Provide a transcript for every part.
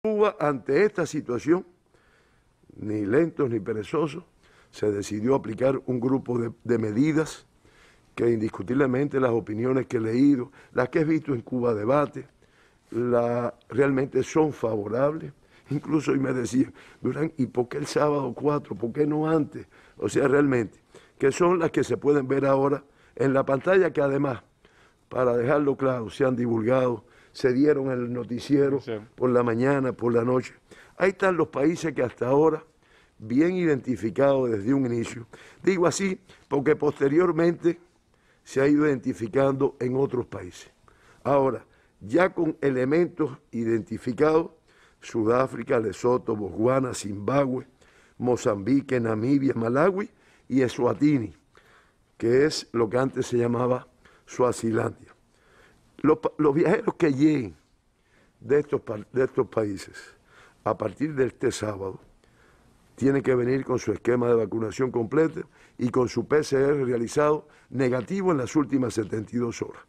Cuba, ante esta situación, ni lentos ni perezosos, se decidió aplicar un grupo de, medidas que indiscutiblemente las opiniones que he leído, las que he visto en Cuba Debate, realmente son favorables. Incluso hoy me decían, Durán, ¿y por qué el sábado 4? ¿Por qué no antes? O sea, realmente, que son las que se pueden ver ahora en la pantalla que además, para dejarlo claro, se han divulgado se dieron en el noticiero por la mañana, por la noche. Ahí están los países que hasta ahora, bien identificados desde un inicio, digo así porque posteriormente se ha ido identificando en otros países. Ahora, ya con elementos identificados, Sudáfrica, Lesoto, Botswana, Zimbabue, Mozambique, Namibia, Malawi y Eswatini, que es lo que antes se llamaba Suazilandia. Los, viajeros que lleguen de estos, países a partir de este sábado tienen que venir con su esquema de vacunación completo y con su PCR realizado negativo en las últimas 72 horas.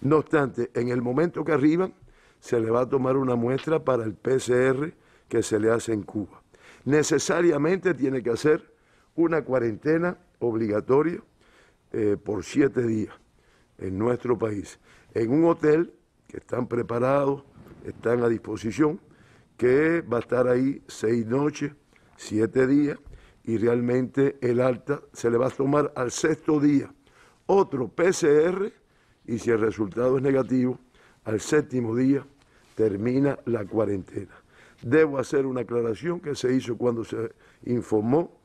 No obstante, en el momento que arriban, se le va a tomar una muestra para el PCR que se le hace en Cuba. Necesariamente tiene que hacer una cuarentena obligatoria eh, por siete días en nuestro país, en un hotel que están preparados, están a disposición, que va a estar ahí seis noches, siete días, y realmente el alta se le va a tomar al sexto día otro PCR, y si el resultado es negativo, al séptimo día termina la cuarentena. Debo hacer una aclaración que se hizo cuando se informó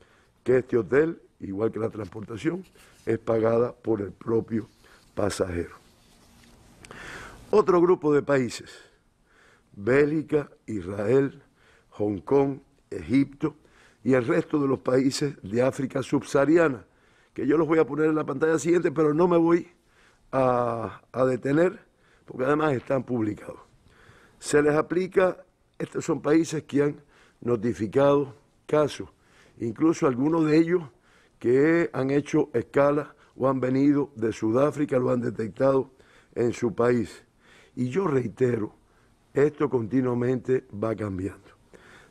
que este hotel, igual que la transportación, es pagada por el propio pasajeros. Otro grupo de países, Bélgica, Israel, Hong Kong, Egipto y el resto de los países de África subsahariana, que yo los voy a poner en la pantalla siguiente, pero no me voy a, a detener, porque además están publicados. Se les aplica, estos son países que han notificado casos, incluso algunos de ellos que han hecho escala o han venido de Sudáfrica, lo han detectado en su país. Y yo reitero, esto continuamente va cambiando.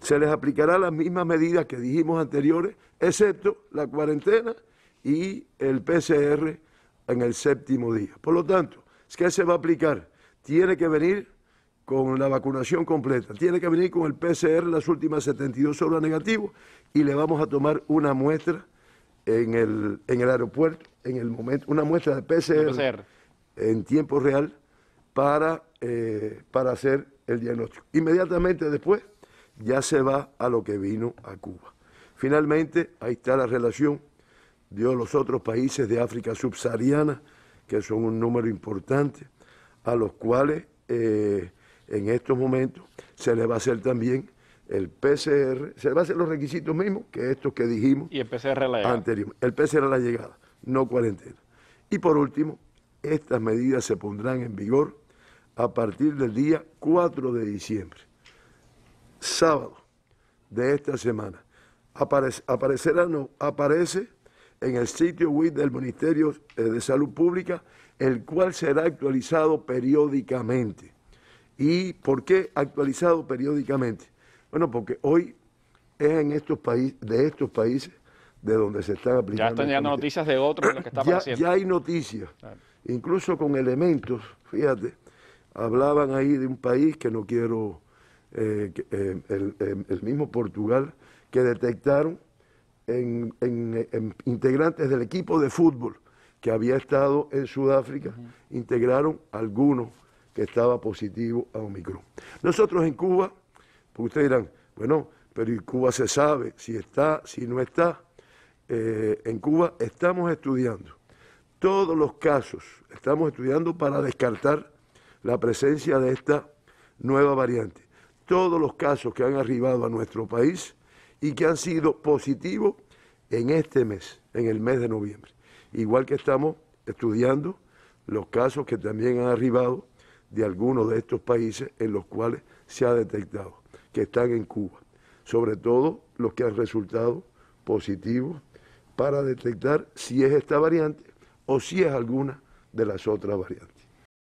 Se les aplicará las mismas medidas que dijimos anteriores, excepto la cuarentena y el PCR en el séptimo día. Por lo tanto, ¿qué se va a aplicar? Tiene que venir con la vacunación completa, tiene que venir con el PCR las últimas 72 horas negativo y le vamos a tomar una muestra en el, en el aeropuerto, en el momento, una muestra de PCR, en tiempo real para, eh, para hacer el diagnóstico. Inmediatamente después ya se va a lo que vino a Cuba. Finalmente, ahí está la relación de los otros países de África subsahariana, que son un número importante, a los cuales eh, en estos momentos se le va a hacer también el PCR, se va a hacer los requisitos mismos que estos que dijimos. Y el PCR a la llegada. Anterior, el PCR a la llegada, no cuarentena. Y por último, estas medidas se pondrán en vigor a partir del día 4 de diciembre, sábado de esta semana. Aparece, aparecerá, no, aparece en el sitio web del Ministerio eh, de Salud Pública, el cual será actualizado periódicamente. ¿Y por qué actualizado periódicamente? Bueno, porque hoy es en estos países, de estos países de donde se están aplicando. Ya están llegando este noticias de otros de lo que está ya, ya hay noticias, incluso con elementos, fíjate, hablaban ahí de un país que no quiero, eh, eh, el, mismo Portugal, que detectaron en, integrantes del equipo de fútbol que había estado en Sudáfrica, integraron algunos que estaba positivo a Omicron. Nosotros en Cuba porque ustedes dirán, bueno, pero en Cuba se sabe si está, si no está. Eh, en Cuba estamos estudiando todos los casos, estamos estudiando para descartar la presencia de esta nueva variante. Todos los casos que han arribado a nuestro país y que han sido positivos en este mes, en el mes de noviembre. Igual que estamos estudiando los casos que también han arribado de algunos de estos países en los cuales se ha detectado que están en Cuba, sobre todo los que han resultado positivos para detectar si es esta variante o si es alguna de las otras variantes.